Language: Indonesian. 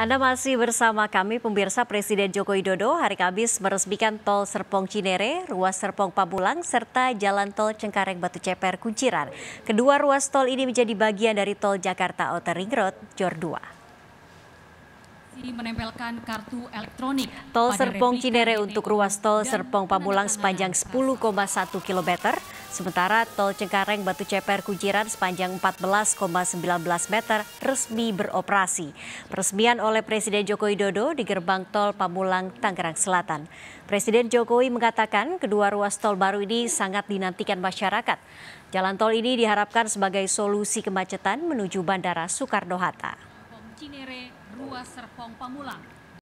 Anda masih bersama kami pemirsa Presiden Joko Widodo hari Kamis meresmikan tol Serpong Cinere, ruas Serpong Pamulang serta jalan tol Cengkareng Batu Ceper Kunciran. Kedua ruas tol ini menjadi bagian dari tol Jakarta Outer Ring Road Jor 2 menempelkan kartu elektronik. Tol Serpong Cinere untuk ruas tol Serpong Pamulang sepanjang 10,1 km, Sementara tol Cengkareng Batu Ceper Kujiran sepanjang 14,19 meter resmi beroperasi. Peresmian oleh Presiden Joko Widodo di gerbang tol Pamulang, Tangerang Selatan. Presiden Jokowi mengatakan kedua ruas tol baru ini sangat dinantikan masyarakat. Jalan tol ini diharapkan sebagai solusi kemacetan menuju Bandara Soekarno-Hatta.